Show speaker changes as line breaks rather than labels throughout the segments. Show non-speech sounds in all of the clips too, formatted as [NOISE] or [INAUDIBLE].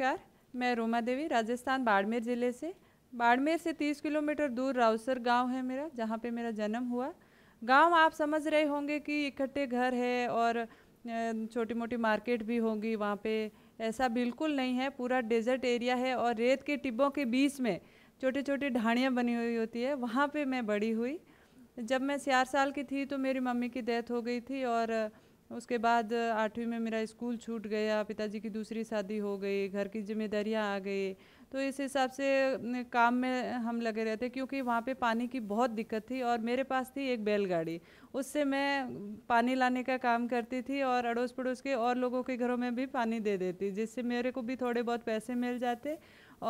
नमस्कार मैं रोमा देवी राजस्थान बाड़मेर ज़िले से बाड़मेर से 30 किलोमीटर दूर रावसर गांव है मेरा जहां पे मेरा जन्म हुआ गांव आप समझ रहे होंगे कि इकट्ठे घर है और छोटी मोटी मार्केट भी होगी वहां पे ऐसा बिल्कुल नहीं है पूरा डेजर्ट एरिया है और रेत के टिब्बों के बीच में छोटे छोटे ढाणियाँ बनी हुई होती है वहाँ पर मैं बड़ी हुई जब मैं चार साल की थी तो मेरी मम्मी की डेथ हो गई थी और उसके बाद आठवीं में मेरा स्कूल छूट गया पिताजी की दूसरी शादी हो गई घर की जिम्मेदारियाँ आ गई तो इस हिसाब से काम में हम लगे रहते क्योंकि वहाँ पे पानी की बहुत दिक्कत थी और मेरे पास थी एक बैलगाड़ी उससे मैं पानी लाने का काम करती थी और अड़ोस पड़ोस के और लोगों के घरों में भी पानी दे देती जिससे मेरे को भी थोड़े बहुत पैसे मिल जाते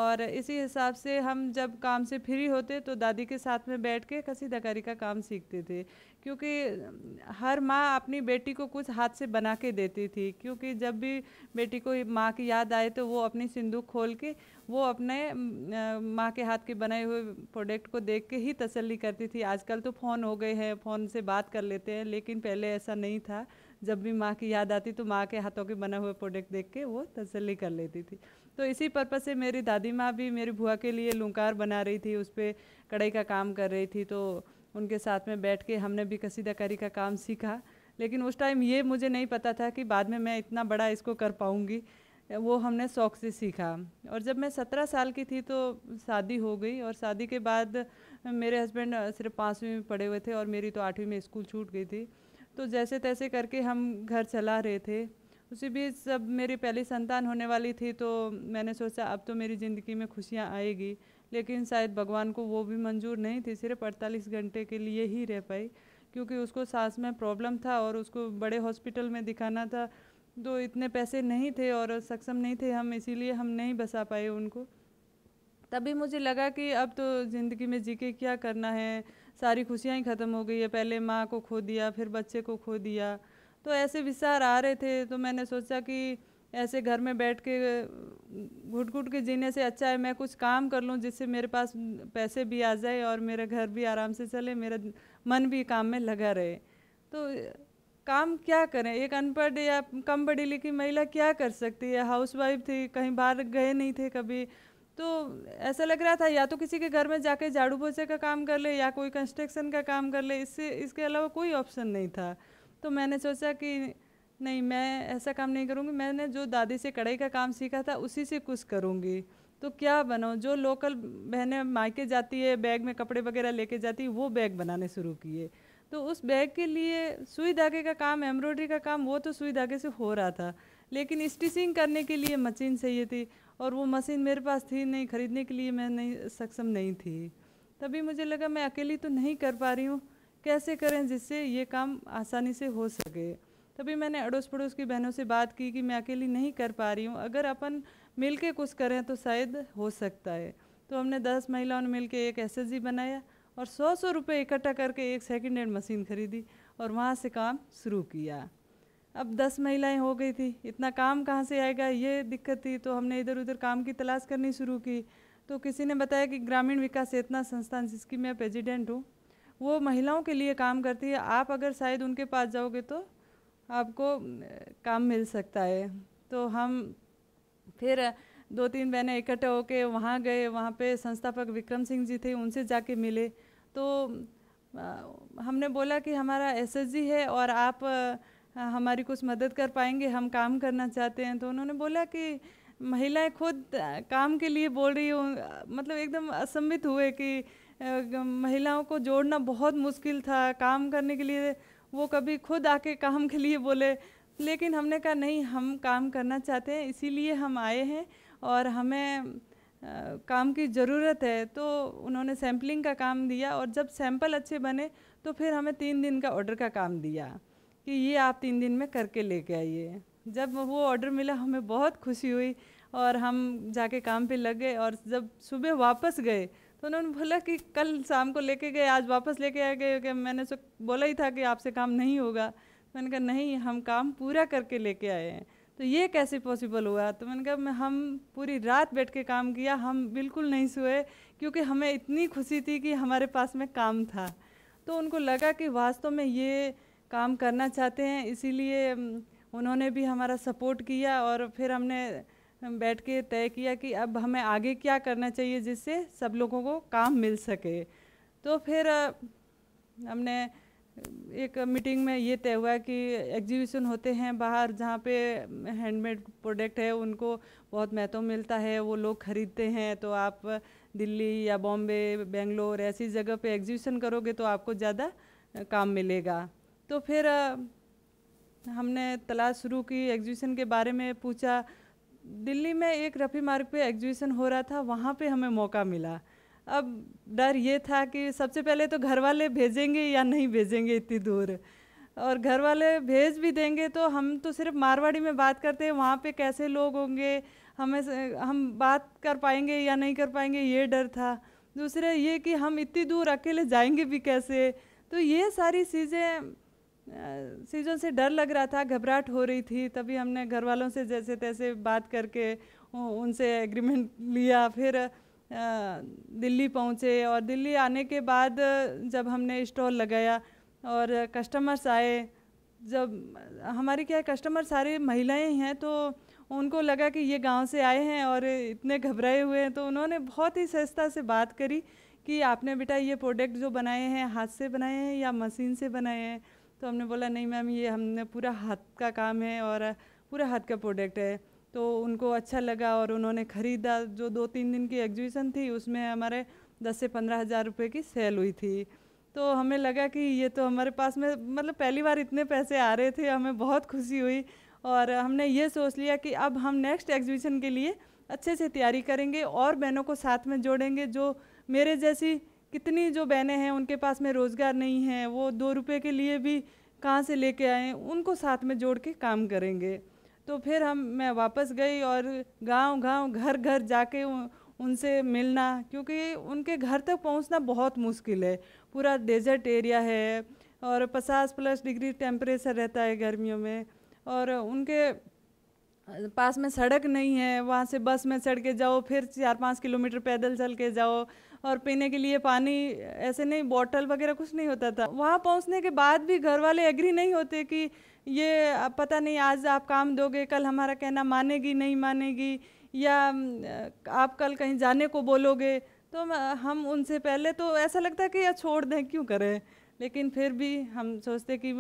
और इसी हिसाब से हम जब काम से फ्री होते तो दादी के साथ में बैठ के कसी दकारी का काम सीखते थे क्योंकि हर माँ अपनी बेटी को कुछ हाथ से बना के देती थी क्योंकि जब भी बेटी को माँ की याद आए तो वो अपनी सिंदूक खोल के वो अपने माँ के हाथ के बनाए हुए प्रोडक्ट को देख के ही तसल्ली करती थी आजकल तो फ़ोन हो गए हैं फ़ोन से बात कर लेते हैं लेकिन पहले ऐसा नहीं था जब भी माँ की याद आती तो माँ के हाथों के बना हुए प्रोडक्ट देख के वो तसल्ली कर लेती थी तो इसी पर्पज़ से मेरी दादी माँ भी मेरी भुआ के लिए लुंकार बना रही थी उस पर कढ़ाई का काम कर रही थी तो उनके साथ में बैठ के हमने भी कसीदाकारी का काम सीखा लेकिन उस टाइम ये मुझे नहीं पता था कि बाद में मैं इतना बड़ा इसको कर पाऊँगी वो हमने शौक़ से सीखा और जब मैं सत्रह साल की थी तो शादी हो गई और शादी के बाद मेरे हस्बैंड सिर्फ पाँचवीं में पढ़े हुए थे और मेरी तो आठवीं में स्कूल छूट गई थी तो जैसे तैसे करके हम घर चला रहे थे उसी बीच जब मेरी पहली संतान होने वाली थी तो मैंने सोचा अब तो मेरी ज़िंदगी में खुशियाँ आएगी लेकिन शायद भगवान को वो भी मंजूर नहीं थी सिर्फ अड़तालीस घंटे के लिए ही रह पाई क्योंकि उसको सांस में प्रॉब्लम था और उसको बड़े हॉस्पिटल में दिखाना था तो इतने पैसे नहीं थे और सक्षम नहीं थे हम इसीलिए हम नहीं बसा पाए उनको तभी मुझे लगा कि अब तो ज़िंदगी में जी के क्या करना है सारी खुशियाँ ही ख़त्म हो गई है पहले माँ को खो दिया फिर बच्चे को खो दिया तो ऐसे विचार आ रहे थे तो मैंने सोचा कि ऐसे घर में बैठ के घुट घुट के जीने से अच्छा है मैं कुछ काम कर लूँ जिससे मेरे पास पैसे भी आ जाए और मेरा घर भी आराम से चले मेरा मन भी काम में लगा रहे तो काम क्या करें एक अनपढ़ या कम पढ़ी लिखी महिला क्या कर सकती है हाउसवाइफ थी कहीं बाहर गए नहीं थे कभी तो ऐसा लग रहा था या तो किसी के घर में जाके झाड़ू पोछे का काम कर ले या कोई कंस्ट्रक्शन का काम कर ले इससे इसके अलावा कोई ऑप्शन नहीं था तो मैंने सोचा कि नहीं मैं ऐसा काम नहीं करूँगी मैंने जो दादी से कढ़ाई का काम सीखा था उसी से कुछ करूँगी तो क्या बनाऊँ जो लोकल बहनें मायके जाती है बैग में कपड़े वगैरह लेके जाती है वो बैग बनाने शुरू किए तो उस बैग के लिए सुई धागे का काम एम्ब्रॉयडरी का काम वो तो सुई धागे से हो रहा था लेकिन स्टिचिंग करने के लिए मशीन चाहिए थी और वो मशीन मेरे पास थी नहीं ख़रीदने के लिए मैं नहीं सक्षम नहीं थी तभी मुझे लगा मैं अकेली तो नहीं कर पा रही हूँ कैसे करें जिससे ये काम आसानी से हो सके तभी मैंने अड़ोस पड़ोस की बहनों से बात की कि मैं अकेली नहीं कर पा रही हूँ अगर अपन मिल के कुछ करें तो शायद हो सकता है तो हमने दस महिलाओं ने मिल एक एस बनाया और सौ सौ रुपये इकट्ठा करके एक सेकेंड हैंड मशीन खरीदी और वहाँ से काम शुरू किया अब दस महिलाएं हो गई थी इतना काम कहाँ से आएगा ये दिक्कत थी तो हमने इधर उधर काम की तलाश करनी शुरू की तो किसी ने बताया कि ग्रामीण विकास चेतना संस्थान जिसकी मैं प्रेसिडेंट हूँ वो महिलाओं के लिए काम करती है आप अगर शायद उनके पास जाओगे तो आपको काम मिल सकता है तो हम फिर दो तीन बहनें इकट्ठे होके वहाँ गए वहाँ पे संस्थापक विक्रम सिंह जी थे उनसे जाके मिले तो हमने बोला कि हमारा एसएसजी है और आप हमारी कुछ मदद कर पाएंगे हम काम करना चाहते हैं तो उन्होंने बोला कि महिलाएं खुद काम के लिए बोल रही हूँ मतलब एकदम असम्मित हुए कि महिलाओं को जोड़ना बहुत मुश्किल था काम करने के लिए वो कभी खुद आके काम के लिए बोले लेकिन हमने कहा नहीं हम काम करना चाहते हैं इसीलिए हम आए हैं और हमें आ, काम की ज़रूरत है तो उन्होंने सैम्पलिंग का काम दिया और जब सैंपल अच्छे बने तो फिर हमें तीन दिन का ऑर्डर का काम दिया कि ये आप तीन दिन में करके लेके आइए जब वो ऑर्डर मिला हमें बहुत खुशी हुई और हम जाके काम पे लग गए और जब सुबह वापस गए तो उन्होंने बोला कि कल शाम को लेके गए आज वापस लेके आ गए क्योंकि मैंने सो बोला ही था कि आपसे काम नहीं होगा मैंने कहा नहीं हम काम पूरा करके लेके आए हैं तो ये कैसे पॉसिबल हुआ तो मैंने कहा मैं हम पूरी रात बैठ के काम किया हम बिल्कुल नहीं सोए क्योंकि हमें इतनी खुशी थी कि हमारे पास में काम था तो उनको लगा कि वास्तव में ये काम करना चाहते हैं इसीलिए उन्होंने भी हमारा सपोर्ट किया और फिर हमने बैठ के तय किया कि अब हमें आगे क्या करना चाहिए जिससे सब लोगों को काम मिल सके तो फिर हमने एक मीटिंग में ये तय हुआ कि एग्जीबिशन होते हैं बाहर जहाँ पे हैंडमेड प्रोडक्ट है उनको बहुत महत्व मिलता है वो लोग ख़रीदते हैं तो आप दिल्ली या बॉम्बे बेंगलोर ऐसी जगह पे एग्जीबिशन करोगे तो आपको ज़्यादा काम मिलेगा तो फिर हमने तलाश शुरू की एग्जीबिशन के बारे में पूछा दिल्ली में एक रफ़ी मार्ग पे एग्जीबिशन हो रहा था वहाँ पे हमें मौका मिला अब डर ये था कि सबसे पहले तो घर वाले भेजेंगे या नहीं भेजेंगे इतनी दूर और घर वाले भेज भी देंगे तो हम तो सिर्फ मारवाड़ी में बात करते हैं वहाँ पे कैसे लोग होंगे हमें हम बात कर पाएंगे या नहीं कर पाएंगे ये डर था दूसरे ये कि हम इतनी दूर अकेले जाएंगे भी कैसे तो ये सारी चीज़ें सीजन से डर लग रहा था घबराहट हो रही थी तभी हमने घर वालों से जैसे तैसे बात करके उनसे एग्रीमेंट लिया फिर दिल्ली पहुँचे और दिल्ली आने के बाद जब हमने स्टॉल लगाया और कस्टमर्स आए जब हमारे क्या कस्टमर सारी महिलाएं हैं तो उनको लगा कि ये गांव से आए हैं और इतने घबराए हुए हैं तो उन्होंने बहुत ही सस्ता से बात करी कि आपने बेटा ये प्रोडक्ट जो बनाए हैं हाथ से बनाए हैं या मशीन से बनाए हैं तो हमने बोला नहीं मैम ये हमने पूरा हाथ का काम है और पूरा हाथ का प्रोडक्ट है तो उनको अच्छा लगा और उन्होंने ख़रीदा जो दो तीन दिन की एग्जीबिशन थी उसमें हमारे दस से पंद्रह हज़ार रुपये की सेल हुई थी तो हमें लगा कि ये तो हमारे पास में मतलब पहली बार इतने पैसे आ रहे थे हमें बहुत खुशी हुई और हमने ये सोच लिया कि अब हम नेक्स्ट एग्जीबिशन के लिए अच्छे से तैयारी करेंगे और बहनों को साथ में जोड़ेंगे जो मेरे जैसी कितनी जो बहनें हैं उनके पास में रोज़गार नहीं है वो दो रुपये के लिए भी कहाँ से लेके आए उनको साथ में जोड़ के काम करेंगे तो फिर हम मैं वापस गई और गांव गांव घर घर जाके उनसे मिलना क्योंकि उनके घर तक पहुंचना बहुत मुश्किल है पूरा डेजर्ट एरिया है और पचास प्लस डिग्री टेम्परेचर रहता है गर्मियों में और उनके पास में सड़क नहीं है वहाँ से बस में चढ़ के जाओ फिर चार पाँच किलोमीटर पैदल चल के जाओ और पीने के लिए पानी ऐसे नहीं बॉटल वगैरह कुछ नहीं होता था वहाँ पहुँचने के बाद भी घर वाले एग्री नहीं होते कि ये पता नहीं आज आप काम दोगे कल हमारा कहना मानेगी नहीं मानेगी या आप कल कहीं जाने को बोलोगे तो हम उनसे पहले तो ऐसा लगता है कि यह छोड़ दें क्यों करें लेकिन फिर भी हम सोचते कि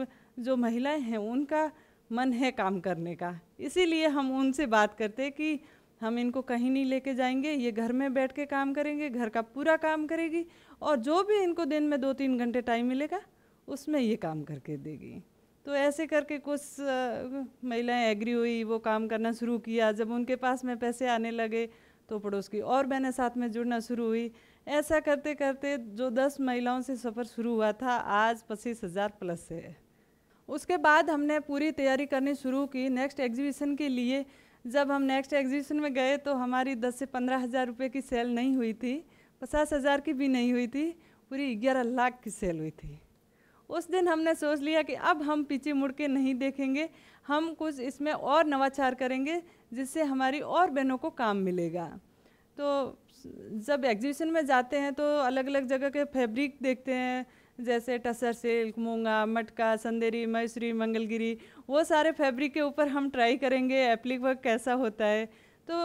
जो महिलाएं हैं उनका मन है काम करने का इसीलिए हम उनसे बात करते कि हम इनको कहीं नहीं लेके जाएंगे ये घर में बैठ के काम करेंगे घर का पूरा काम करेगी और जो भी इनको दिन में दो तीन घंटे टाइम मिलेगा उसमें ये काम करके देगी तो ऐसे करके कुछ महिलाएं एग्री हुई वो काम करना शुरू किया जब उनके पास में पैसे आने लगे तो पड़ोस की और बहनें साथ में जुड़ना शुरू हुई ऐसा करते करते जो दस महिलाओं से सफ़र शुरू हुआ था आज पच्चीस हज़ार प्लस है उसके बाद हमने पूरी तैयारी करनी शुरू की नेक्स्ट एग्जीबिशन के लिए जब हम नेक्स्ट एग्जीबिशन में गए तो हमारी दस से पंद्रह हज़ार रुपये की सेल नहीं हुई थी पचास हज़ार की भी नहीं हुई थी पूरी ग्यारह लाख की सेल हुई थी उस दिन हमने सोच लिया कि अब हम पीछे मुड़ के नहीं देखेंगे हम कुछ इसमें और नवाचार करेंगे जिससे हमारी और बहनों को काम मिलेगा तो जब एग्जीबिशन में जाते हैं तो अलग अलग जगह के फैब्रिक देखते हैं जैसे टसर सिल्क मूंगा मटका संदेरी मैसूरी मंगलगिरी वो सारे फैब्रिक के ऊपर हम ट्राई करेंगे एप्लिक वर्क कैसा होता है तो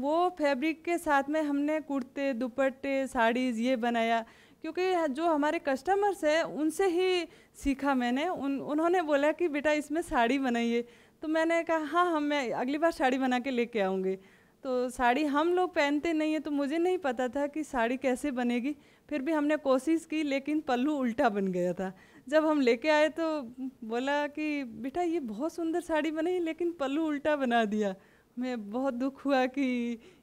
वो फैब्रिक के साथ में हमने कुर्ते दुपट्टे साड़ीज़ ये बनाया क्योंकि जो हमारे कस्टमर्स हैं उनसे ही सीखा मैंने उन उन्होंने बोला कि बेटा इसमें साड़ी बनाइए तो मैंने कहा हाँ हम मैं अगली बार साड़ी बना के लेके आऊँगी तो साड़ी हम लोग पहनते नहीं हैं तो मुझे नहीं पता था कि साड़ी कैसे बनेगी फिर भी हमने कोशिश की लेकिन पल्लू उल्टा बन गया था जब हम लेके आए तो बोला कि बेटा ये बहुत सुंदर साड़ी बनी लेकिन पल्लू उल्टा बना दिया मैं बहुत दुख हुआ कि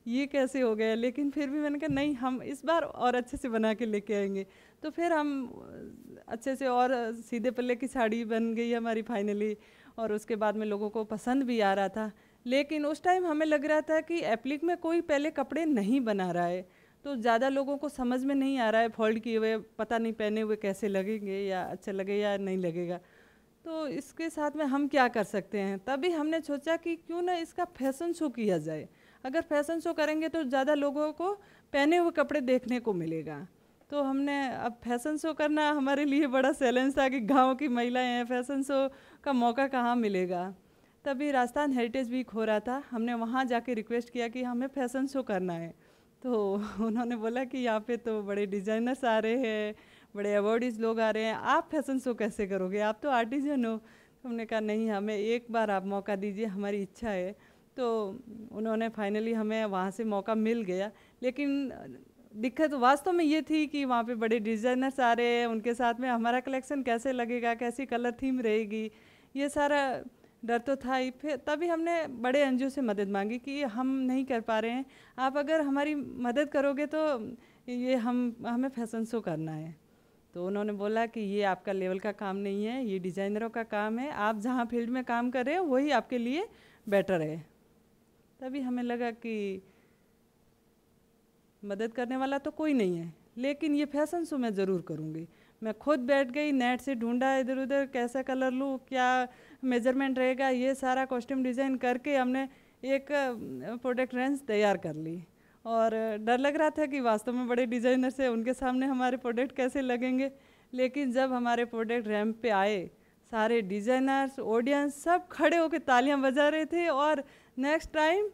ये कैसे हो गया लेकिन फिर भी मैंने कहा नहीं हम इस बार और अच्छे से बना के लेके आएंगे तो फिर हम अच्छे से और सीधे पल्ले की साड़ी बन गई हमारी फाइनली और उसके बाद में लोगों को पसंद भी आ रहा था लेकिन उस टाइम हमें लग रहा था कि एप्लिक में कोई पहले कपड़े नहीं बना रहा है तो ज़्यादा लोगों को समझ में नहीं आ रहा है फोल्ड किए हुए पता नहीं पहने हुए कैसे लगेंगे या अच्छा लगे या नहीं लगेगा तो इसके साथ में हम क्या कर सकते हैं तभी हमने सोचा कि क्यों ना इसका फैशन शो किया जाए अगर फैशन शो करेंगे तो ज़्यादा लोगों को पहने हुए कपड़े देखने को मिलेगा तो हमने अब फैशन शो करना हमारे लिए बड़ा चैलेंज था कि गांव की महिलाएं हैं फैशन शो का मौका कहाँ मिलेगा तभी राजस्थान हेरिटेज वीक हो रहा था हमने वहाँ जाके रिक्वेस्ट किया कि हमें फैशन शो करना है तो [LAUGHS] उन्होंने बोला कि यहाँ पे तो बड़े डिज़ाइनर्स आ रहे हैं बड़े अवॉर्डीज लोग आ रहे हैं आप फैशन शो कैसे करोगे आप तो आर्टिजन हो तो हमने कहा नहीं हमें एक बार आप मौका दीजिए हमारी इच्छा है तो उन्होंने फाइनली हमें वहाँ से मौका मिल गया लेकिन दिक्कत वास्तव में ये थी कि वहाँ पे बड़े डिज़ाइनर्स आ रहे हैं उनके साथ में हमारा कलेक्शन कैसे लगेगा कैसी कलर थीम रहेगी ये सारा डर तो था ही फिर तभी हमने बड़े एन से मदद मांगी कि हम नहीं कर पा रहे हैं आप अगर हमारी मदद करोगे तो ये हम हमें फैशन शो करना है तो उन्होंने बोला कि ये आपका लेवल का काम नहीं है ये डिज़ाइनरों का काम है आप जहाँ फील्ड में काम कर रहे हो वही आपके लिए बेटर है तभी हमें लगा कि मदद करने वाला तो कोई नहीं है लेकिन ये फैशन शो मैं ज़रूर करूँगी मैं खुद बैठ गई नेट से ढूंढा इधर उधर कैसा कलर लूँ क्या मेजरमेंट रहेगा ये सारा कॉस्ट्यूम डिज़ाइन करके हमने एक प्रोडक्ट रेंज तैयार कर ली और डर लग रहा था कि वास्तव में बड़े डिज़ाइनर से उनके सामने हमारे प्रोडक्ट कैसे लगेंगे लेकिन जब हमारे प्रोडक्ट रैम्प पे आए सारे डिज़ाइनर्स ऑडियंस सब खड़े होकर तालियां बजा रहे थे और नेक्स्ट टाइम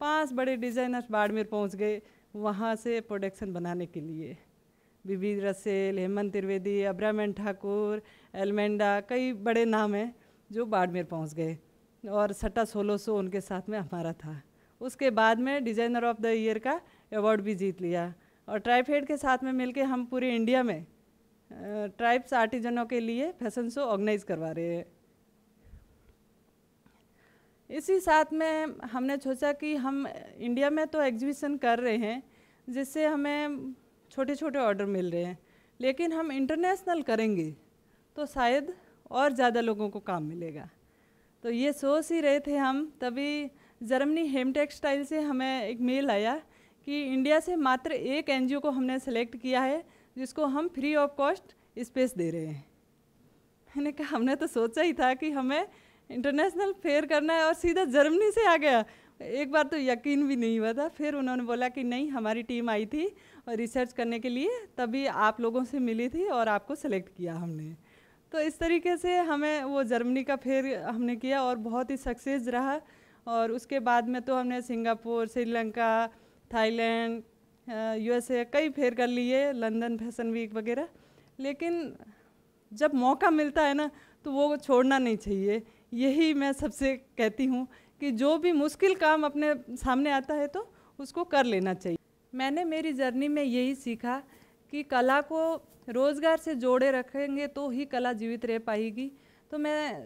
पांच बड़े डिज़ाइनर्स बाड़मेर पहुंच गए वहाँ से प्रोडक्शन बनाने के लिए बीबी रसेल हेमंत त्रिवेदी अब्राहमन ठाकुर एलमेंडा कई बड़े नाम हैं जो बाड़मेर पहुंच गए और सट्टा सोलो सो उनके साथ में हमारा था उसके बाद में डिज़ाइनर ऑफ द ईयर का अवार्ड भी जीत लिया और ट्राइफेड के साथ में मिलके हम पूरे इंडिया में ट्राइब्स आर्टिजनों के लिए फैशन शो ऑर्गेनाइज करवा रहे हैं इसी साथ में हमने सोचा कि हम इंडिया में तो एग्जीबिशन कर रहे हैं जिससे हमें छोटे छोटे ऑर्डर मिल रहे हैं लेकिन हम इंटरनेशनल करेंगे तो शायद और ज़्यादा लोगों को काम मिलेगा तो ये सोच ही रहे थे हम तभी जर्मनी हेम टेक्सटाइल से हमें एक मेल आया कि इंडिया से मात्र एक एन को हमने सेलेक्ट किया है जिसको हम फ्री ऑफ कॉस्ट स्पेस दे रहे हैं मैंने कहा हमने तो सोचा ही था कि हमें इंटरनेशनल फेयर करना है और सीधा जर्मनी से आ गया एक बार तो यकीन भी नहीं हुआ था फिर उन्होंने बोला कि नहीं हमारी टीम आई थी रिसर्च करने के लिए तभी आप लोगों से मिली थी और आपको सेलेक्ट किया हमने तो इस तरीके से हमें वो जर्मनी का फिर हमने किया और बहुत ही सक्सेस रहा और उसके बाद में तो हमने सिंगापुर श्रीलंका थाईलैंड यूएसए कई फेर कर लिए लंदन फैशन वीक वगैरह लेकिन जब मौका मिलता है ना तो वो छोड़ना नहीं चाहिए यही मैं सबसे कहती हूँ कि जो भी मुश्किल काम अपने सामने आता है तो उसको कर लेना चाहिए मैंने मेरी जर्नी में यही सीखा कि कला को रोज़गार से जोड़े रखेंगे तो ही कला जीवित रह पाएगी तो मैं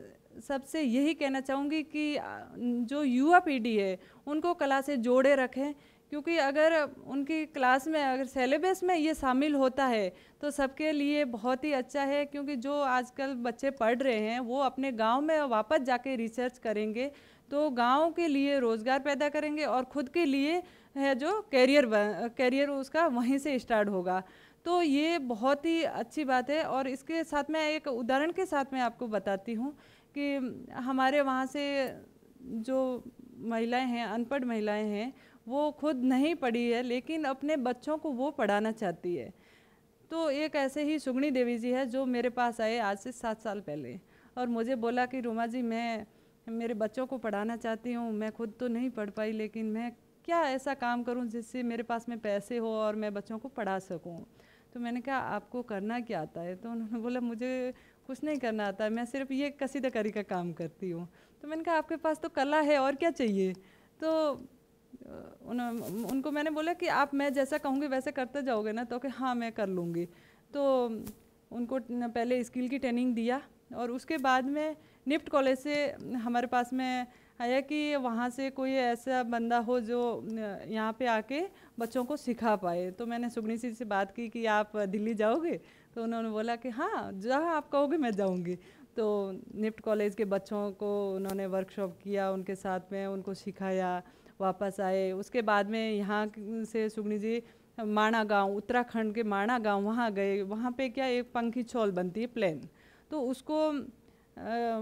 सबसे यही कहना चाहूँगी कि जो युवा पीढ़ी है उनको कला से जोड़े रखें क्योंकि अगर उनकी क्लास में अगर सेलेबस में ये शामिल होता है तो सबके लिए बहुत ही अच्छा है क्योंकि जो आजकल बच्चे पढ़ रहे हैं वो अपने गांव में वापस जाके रिसर्च करेंगे तो गांव के लिए रोज़गार पैदा करेंगे और ख़ुद के लिए है जो कैरियर कैरियर उसका वहीं से स्टार्ट होगा तो ये बहुत ही अच्छी बात है और इसके साथ में एक उदाहरण के साथ मैं आपको बताती हूँ कि हमारे वहाँ से जो महिलाएं हैं अनपढ़ महिलाएं हैं वो खुद नहीं पढ़ी है लेकिन अपने बच्चों को वो पढ़ाना चाहती है तो एक ऐसे ही सुगणी देवी जी है जो मेरे पास आए आज से सात साल पहले और मुझे बोला कि रोमा जी मैं मेरे बच्चों को पढ़ाना चाहती हूँ मैं खुद तो नहीं पढ़ पाई लेकिन मैं क्या ऐसा काम करूँ जिससे मेरे पास में पैसे हो और मैं बच्चों को पढ़ा सकूँ तो मैंने कहा आपको करना क्या आता है तो उन्होंने बोला मुझे कुछ नहीं करना आता है मैं सिर्फ ये कसीदाकारी का काम करती हूँ तो मैंने कहा आपके पास तो कला है और क्या चाहिए तो उन, उनको मैंने बोला कि आप मैं जैसा कहूँगी वैसे करते जाओगे ना तो कि हाँ मैं कर लूँगी तो उनको पहले स्किल की ट्रेनिंग दिया और उसके बाद में निफ्ट कॉलेज से हमारे पास में है कि वहाँ से कोई ऐसा बंदा हो जो यहाँ पे आके बच्चों को सिखा पाए तो मैंने सुगनी सिंह से बात की कि आप दिल्ली जाओगे तो उन्होंने बोला कि हाँ जहाँ आप कहोगे मैं जाऊँगी तो निफ्ट कॉलेज के बच्चों को उन्होंने वर्कशॉप किया उनके साथ में उनको सिखाया वापस आए उसके बाद में यहाँ से सुगनी जी माणा गांव उत्तराखंड के माणा गांव वहाँ गए वहाँ पे क्या एक पंखी चौल बनती है प्लेन तो उसको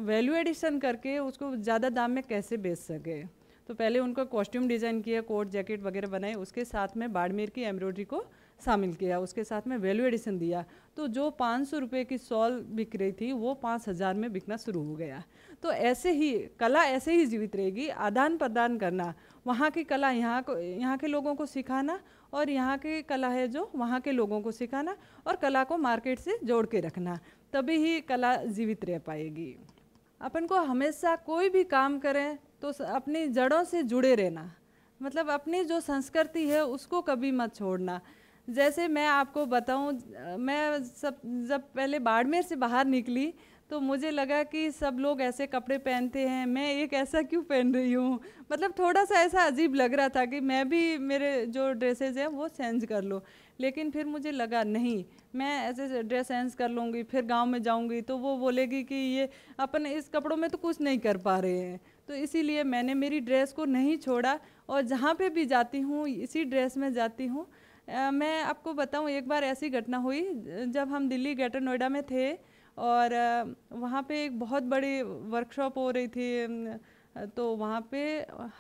वैल्यू एडिशन करके उसको ज़्यादा दाम में कैसे बेच सके तो पहले उनका कॉस्ट्यूम डिज़ाइन किया कोट जैकेट वगैरह बनाए उसके साथ में बाड़मेर की एम्ब्रॉयडरी को शामिल किया उसके साथ में वैल्यू एडिशन दिया तो जो पाँच सौ रुपये की सॉल बिक रही थी वो पाँच हज़ार में बिकना शुरू हो गया तो ऐसे ही कला ऐसे ही जीवित रहेगी आदान प्रदान करना वहाँ की कला यहाँ को यहाँ के लोगों को सिखाना और यहाँ की कला है जो वहाँ के लोगों को सिखाना और कला को मार्केट से जोड़ के रखना तभी ही कला जीवित रह पाएगी अपन को हमेशा कोई भी काम करें तो अपनी जड़ों से जुड़े रहना मतलब अपनी जो संस्कृति है उसको कभी मत छोड़ना जैसे मैं आपको बताऊं मैं सब जब पहले बाड़मेर से बाहर निकली तो मुझे लगा कि सब लोग ऐसे कपड़े पहनते हैं मैं एक ऐसा क्यों पहन रही हूँ मतलब थोड़ा सा ऐसा अजीब लग रहा था कि मैं भी मेरे जो ड्रेसेज हैं वो चेंज कर लो लेकिन फिर मुझे लगा नहीं मैं ऐसे ड्रेस सेंस कर लूँगी फिर गांव में जाऊँगी तो वो बोलेगी कि ये अपन इस कपड़ों में तो कुछ नहीं कर पा रहे हैं तो इसीलिए मैंने मेरी ड्रेस को नहीं छोड़ा और जहाँ पे भी जाती हूँ इसी ड्रेस में जाती हूँ मैं आपको बताऊँ एक बार ऐसी घटना हुई जब हम दिल्ली ग्रेटर नोएडा में थे और वहाँ पे एक बहुत बड़ी वर्कशॉप हो रही थी तो वहाँ पे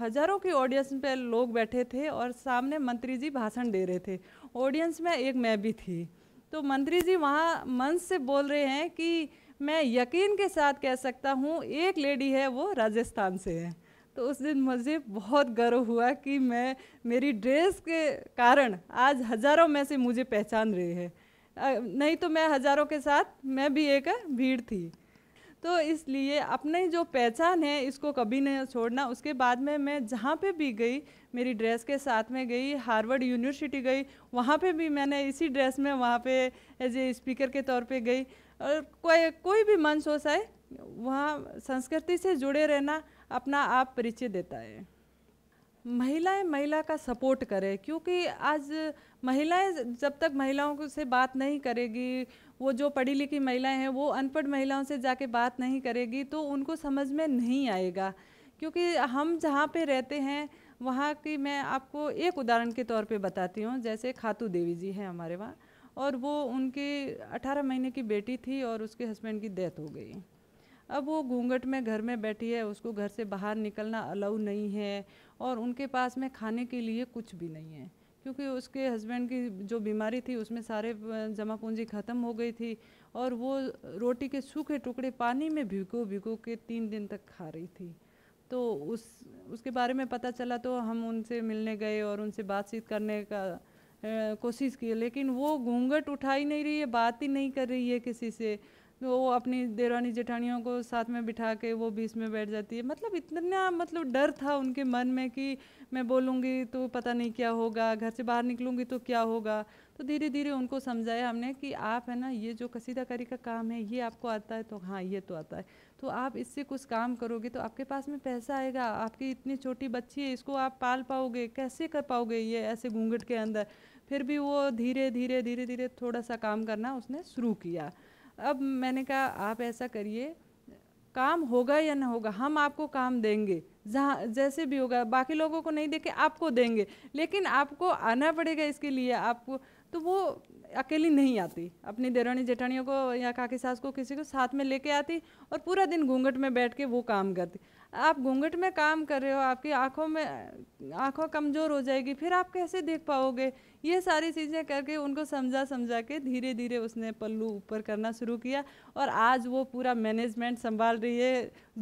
हज़ारों की ऑडियंस पे लोग बैठे थे और सामने मंत्री जी भाषण दे रहे थे ऑडियंस में एक मैं भी थी तो मंत्री जी वहाँ मंच से बोल रहे हैं कि मैं यकीन के साथ कह सकता हूँ एक लेडी है वो राजस्थान से है तो उस दिन मुझे बहुत गर्व हुआ कि मैं मेरी ड्रेस के कारण आज हज़ारों में से मुझे पहचान रहे हैं नहीं तो मैं हज़ारों के साथ मैं भी एक भीड़ थी तो इसलिए अपने जो पहचान है इसको कभी नहीं छोड़ना उसके बाद में मैं जहाँ पे भी गई मेरी ड्रेस के साथ में गई हार्वर्ड यूनिवर्सिटी गई वहाँ पे भी मैंने इसी ड्रेस में वहाँ पे एज ए स्पीकर के तौर पे गई और कोई कोई भी मंच हो सके वहाँ संस्कृति से जुड़े रहना अपना आप परिचय देता है महिलाएं महिला का सपोर्ट करें क्योंकि आज महिलाएं जब तक महिलाओं से बात नहीं करेगी वो जो पढ़ी लिखी महिलाएं हैं वो अनपढ़ महिलाओं से जाके बात नहीं करेगी तो उनको समझ में नहीं आएगा क्योंकि हम जहाँ पे रहते हैं वहाँ की मैं आपको एक उदाहरण के तौर पे बताती हूँ जैसे खातू देवी जी हैं हमारे वहाँ और वो उनकी 18 महीने की बेटी थी और उसके हस्बैंड की डेथ हो गई अब वो घूंघट में घर में बैठी है उसको घर से बाहर निकलना अलाउ नहीं है और उनके पास में खाने के लिए कुछ भी नहीं है क्योंकि उसके हस्बैंड की जो बीमारी थी उसमें सारे जमा पूंजी ख़त्म हो गई थी और वो रोटी के सूखे टुकड़े पानी में भिगो भिगो के तीन दिन तक खा रही थी तो उस उसके बारे में पता चला तो हम उनसे मिलने गए और उनसे बातचीत करने का कोशिश की लेकिन वो घूंघट उठा ही नहीं रही है बात ही नहीं कर रही है किसी से तो वो अपनी देवरानी जेठानियों को साथ में बिठा के वो बीच में बैठ जाती है मतलब इतना मतलब डर था उनके मन में कि मैं बोलूँगी तो पता नहीं क्या होगा घर से बाहर निकलूँगी तो क्या होगा तो धीरे धीरे उनको समझाया हमने कि आप है ना ये जो कसीदाकारी का काम है ये आपको आता है तो हाँ ये तो आता है तो आप इससे कुछ काम करोगे तो आपके पास में पैसा आएगा आपकी इतनी छोटी बच्ची है इसको आप पाल पाओगे कैसे कर पाओगे ये ऐसे घूंघट के अंदर फिर भी वो धीरे धीरे धीरे धीरे थोड़ा सा काम करना उसने शुरू किया अब मैंने कहा आप ऐसा करिए काम होगा या ना होगा हम आपको काम देंगे जहाँ जैसे भी होगा बाकी लोगों को नहीं देखे आपको देंगे लेकिन आपको आना पड़ेगा इसके लिए आपको तो वो अकेली नहीं आती अपनी देरानी जेठानियों को या काकी सास को किसी को साथ में लेके आती और पूरा दिन घूंघट में बैठ के वो काम करती आप घूंघट में काम कर रहे हो आपकी आंखों में आंखों कमज़ोर हो जाएगी फिर आप कैसे देख पाओगे ये सारी चीज़ें करके उनको समझा समझा के धीरे धीरे उसने पल्लू ऊपर करना शुरू किया और आज वो पूरा मैनेजमेंट संभाल रही है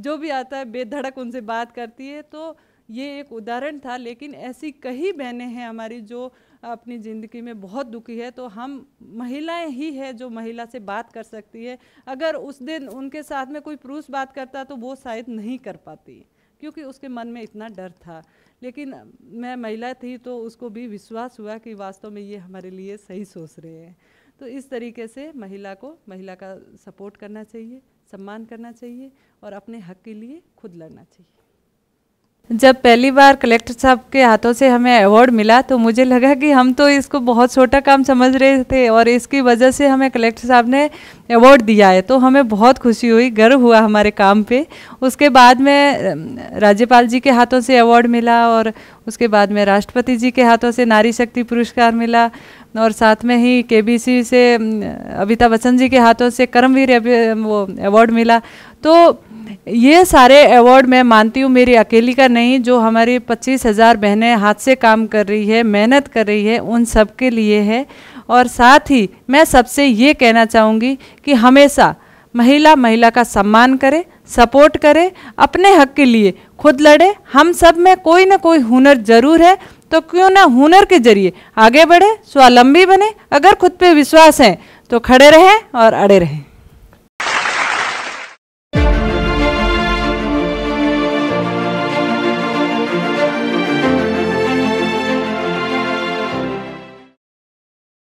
जो भी आता है बेधड़क उनसे बात करती है तो ये एक उदाहरण था लेकिन ऐसी कई बहनें हैं हमारी जो अपनी ज़िंदगी में बहुत दुखी है तो हम महिलाएं ही है जो महिला से बात कर सकती है अगर उस दिन उनके साथ में कोई पुरुष बात करता तो वो शायद नहीं कर पाती क्योंकि उसके मन में इतना डर था लेकिन मैं महिला थी तो उसको भी विश्वास हुआ कि वास्तव में ये हमारे लिए सही सोच रहे हैं तो इस तरीके से महिला को महिला का सपोर्ट करना चाहिए सम्मान करना चाहिए और अपने हक के लिए खुद लड़ना चाहिए जब पहली बार कलेक्टर साहब के हाथों से हमें अवार्ड मिला तो मुझे लगा कि हम तो इसको बहुत छोटा काम समझ रहे थे और इसकी वजह से हमें कलेक्टर साहब ने अवार्ड दिया है तो हमें बहुत खुशी हुई गर्व हुआ हमारे काम पे उसके बाद में राज्यपाल जी के हाथों से अवार्ड मिला और उसके बाद में राष्ट्रपति जी के हाथों से नारी शक्ति पुरस्कार मिला और साथ में ही के से अमिताभ बच्चन जी के हाथों से कर्मवीर वो अवार्ड मिला तो ये सारे अवार्ड मैं मानती हूँ मेरी अकेली का नहीं जो हमारी पच्चीस हज़ार बहनें हाथ से काम कर रही है मेहनत कर रही है उन सब के लिए है और साथ ही मैं सबसे ये कहना चाहूँगी कि हमेशा महिला महिला का सम्मान करे सपोर्ट करे अपने हक के लिए खुद लड़े हम सब में कोई ना कोई हुनर जरूर है तो क्यों ना हुनर के जरिए आगे बढ़े स्वावलंबी बने अगर खुद पे विश्वास है तो खड़े रहें और अड़े रहें